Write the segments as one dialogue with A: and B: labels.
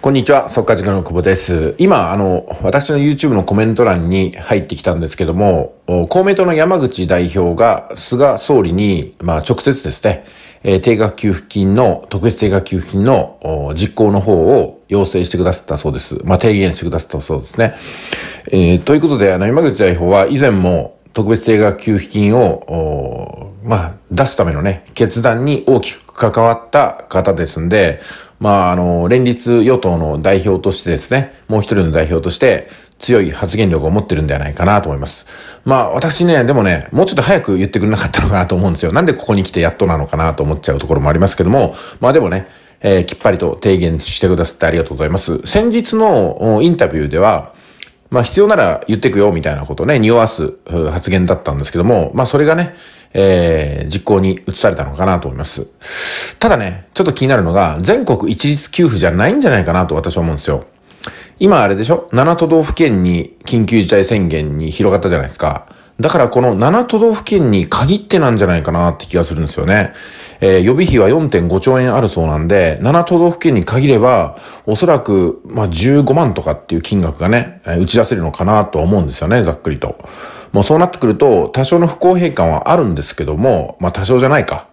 A: こんにちは、速時塾の久保です。今、あの、私の YouTube のコメント欄に入ってきたんですけども、公明党の山口代表が菅総理に、まあ、直接ですね、えー、定額給付金の、特別定額給付金の実行の方を要請してくださったそうです。まあ、提言してくださったそうですね。えー、ということで、あの、山口代表は以前も特別定額給付金を、まあ、出すためのね、決断に大きく関わった方ですんで、まあ、あの、連立与党の代表としてですね、もう一人の代表として、強い発言力を持ってるんではないかなと思います。まあ私ね、でもね、もうちょっと早く言ってくれなかったのかなと思うんですよ。なんでここに来てやっとなのかなと思っちゃうところもありますけども、まあでもね、えー、きっぱりと提言してくださってありがとうございます。先日のインタビューでは、まあ必要なら言ってくよみたいなことね、匂わす発言だったんですけども、まあそれがね、えー、実行に移されたのかなと思います。ただね、ちょっと気になるのが、全国一律給付じゃないんじゃないかなと私は思うんですよ。今あれでしょ ?7 都道府県に緊急事態宣言に広がったじゃないですか。だからこの7都道府県に限ってなんじゃないかなって気がするんですよね。えー、予備費は4.5兆円あるそうなんで、7都道府県に限れば、おそらく、まあ、15万とかっていう金額がね、えー、打ち出せるのかなと思うんですよね、ざっくりと。もうそうなってくると、多少の不公平感はあるんですけども、まあ、多少じゃないか。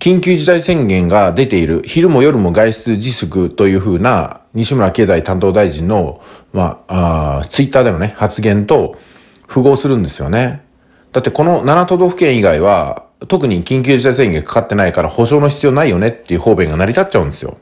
A: 緊急事態宣言が出ている、昼も夜も外出自粛というふうな、西村経済担当大臣の、まあ、あツイッターでのね、発言と、符合するんですよね。だってこの7都道府県以外は、特に緊急事態宣言かかってないから保証の必要ないよねっていう方便が成り立っちゃうんですよ。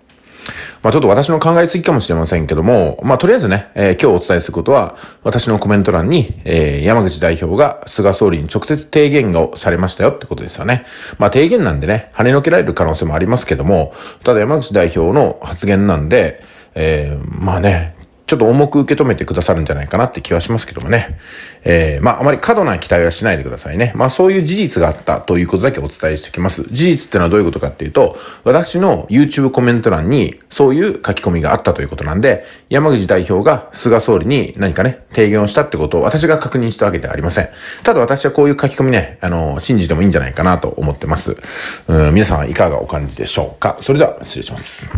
A: まあちょっと私の考えすぎかもしれませんけども、まあとりあえずね、えー、今日お伝えすることは、私のコメント欄に、えー、山口代表が菅総理に直接提言をされましたよってことですよね。まあ提言なんでね、跳ねのけられる可能性もありますけども、ただ山口代表の発言なんで、えー、まあね、ちょっと重く受け止めてくださるんじゃないかなって気はしますけどもね。えー、まあ、あまり過度な期待はしないでくださいね。まあ、そういう事実があったということだけお伝えしておきます。事実ってのはどういうことかっていうと、私の YouTube コメント欄にそういう書き込みがあったということなんで、山口代表が菅総理に何かね、提言をしたってことを私が確認したわけではありません。ただ私はこういう書き込みね、あの、信じてもいいんじゃないかなと思ってます。うん、皆さんはいかがお感じでしょうか。それでは、失礼します。